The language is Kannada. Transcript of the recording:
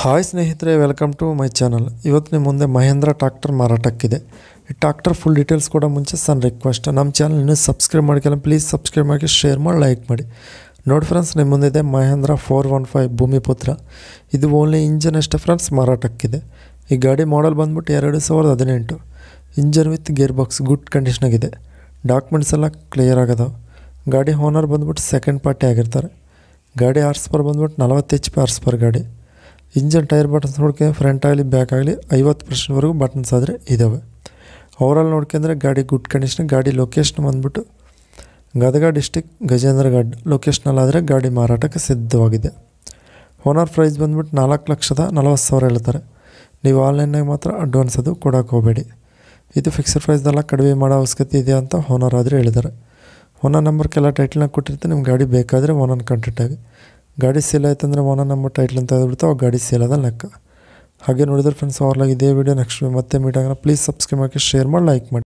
ಹಾಯ್ ಸ್ನೇಹಿತರೆ ವೆಲ್ಕಮ್ ಟು ಮೈ ಚಾನಲ್ ನಿಮ್ಮ ಮುಂದೆ ಮಹೇಂದ್ರ ಟ್ರಾಕ್ಟರ್ ಮಾರಾಟಕ್ಕಿದೆ ಈ ಟ್ಯಾಕ್ಟರ್ ಫುಲ್ ಡೀಟೇಲ್ಸ್ ಕೂಡ ಮುಂಚೆ ಸಣ್ಣ ರಿಕ್ವೆಸ್ಟ್ ನಮ್ಮ ಚಾನಲ್ ಇನ್ನೂ ಸಬ್ಸ್ಕ್ರೈಬ್ ಮಾಡ್ಕೊಳ್ಳಿ ಪ್ಲೀಸ್ ಸಬ್ಸ್ಕ್ರೈಬ್ ಮಾಡಿ ಶೇರ್ ಮಾಡಿ ಲೈಕ್ ಮಾಡಿ ನೋಡಿ ಫ್ರೆಂಡ್ಸ್ ನಿಮ್ಮ ಇದೆ Mahindra four one five Bhumiputra ಇದು ಓನ್ಲಿ ಇಂಜನ್ ಅಷ್ಟೇ ಫ್ರೆಂಡ್ಸ್ ಮಾರಾಟಕ್ಕಿದೆ ಈ ಗಾಡಿ ಮಾಡಲ್ ಬಂದ್ಬಿಟ್ಟು ಎರಡು ಸಾವಿರದ ಹದಿನೆಂಟು engine with gear box good ಕಂಡೀಷನಾಗಿದೆ ಡಾಕ್ಯುಮೆಂಟ್ಸ್ ಎಲ್ಲ ಕ್ಲಿಯರ್ ಆಗಿದಾವೆ ಗಾಡಿ ಓನರ್ ಬಂದ್ಬಿಟ್ಟು ಸೆಕೆಂಡ್ ಪಾರ್ಟಿ ಆಗಿರ್ತಾರೆ ಗಾಡಿ ಆರ್ಸ್ ಪರ್ ಬಂದ್ಬಿಟ್ಟು ನಲವತ್ತು ಎಚ್ ಪಿ ಆರ್ಸ್ ಪರ್ ಗಾಡಿ ಇಂಜನ್ ಟೈರ್ ಬಟನ್ಸ್ ನೋಡ್ಕೆ ಫ್ರಂಟ್ ಆಗಲಿ ಬ್ಯಾಕ್ ಆಗಲಿ ಐವತ್ತು ಪರ್ಸೆಂಟ್ವರೆಗೂ ಬಟನ್ಸ್ ಆದರೆ ಇದ್ದಾವೆ ಓವರಾಲ್ ನೋಡ್ಕೊಂಡ್ರೆ ಗಾಡಿ ಗುಡ್ ಕಂಡೀಷನ್ ಗಾಡಿ ಲೊಕೇಶನ್ ಬಂದ್ಬಿಟ್ಟು ಗದಗ ಡಿಸ್ಟಿಕ್ ಗಡ್ ಲೊಕೇಶ್ನಲ್ಲಾದರೆ ಗಾಡಿ ಮಾರಾಟಕ್ಕೆ ಸಿದ್ಧವಾಗಿದೆ ಓನರ್ ಪ್ರೈಸ್ ಬಂದ್ಬಿಟ್ಟು ನಾಲ್ಕು ಲಕ್ಷದ ನಲವತ್ತು ಸಾವಿರ ಹೇಳ್ತಾರೆ ನೀವು ಆನ್ಲೈನಾಗ ಮಾತ್ರ ಅಡ್ವಾನ್ಸ್ ಅದು ಕೊಡೋಕೆ ಹೋಗಬೇಡಿ ಇದು ಫಿಕ್ಸ್ಡ್ ಪ್ರೈಸ್ದೆಲ್ಲ ಕಡಿಮೆ ಮಾಡೋ ಅವಶ್ಯಕತೆ ಇದೆ ಅಂತ ಓನರ್ ಆದರೆ ಹೇಳಿದ್ದಾರೆ ಓನರ್ ನಂಬರ್ಗೆಲ್ಲ ಟೈಟ್ಲನ್ನ ಕೊಟ್ಟಿರ್ತಾರೆ ನಿಮ್ಗೆ ಗಾಡಿ ಬೇಕಾದರೆ ಓನರ್ ಕಾಂಟ್ಯಾಕ್ಟ್ ಗಾಡಿ ಸೇಲ್ ಆಯ್ತು ಅಂದರೆ ನಂಬರ್ ಟೈಟ್ಲ್ ಅಂತ ಹೇಳ್ಬಿಡ್ತು ಅವಾಗ ಗಾಡಿ ಸೇಲ್ ಅದ ಲೆಕ್ಕ ಹಾಗೆ ನೋಡಿದ್ರೆ ಫ್ರೆಂಡ್ಸ್ ಅವ್ರಲಾಗಿ ಇದೇ ವಿಡಿಯೋ ನೆಕ್ಸ್ಟ್ ಮತ್ತೆ ಮೀಟ್ ಆಗೋಣ ಪ್ಲೀಸ್ ಸಬ್ಸ್ಕ್ರೈಬ್ ಮಾಡಿ ಶೇರ್ ಮಾಡಿ ಲೈಕ್ ಮಾಡಿ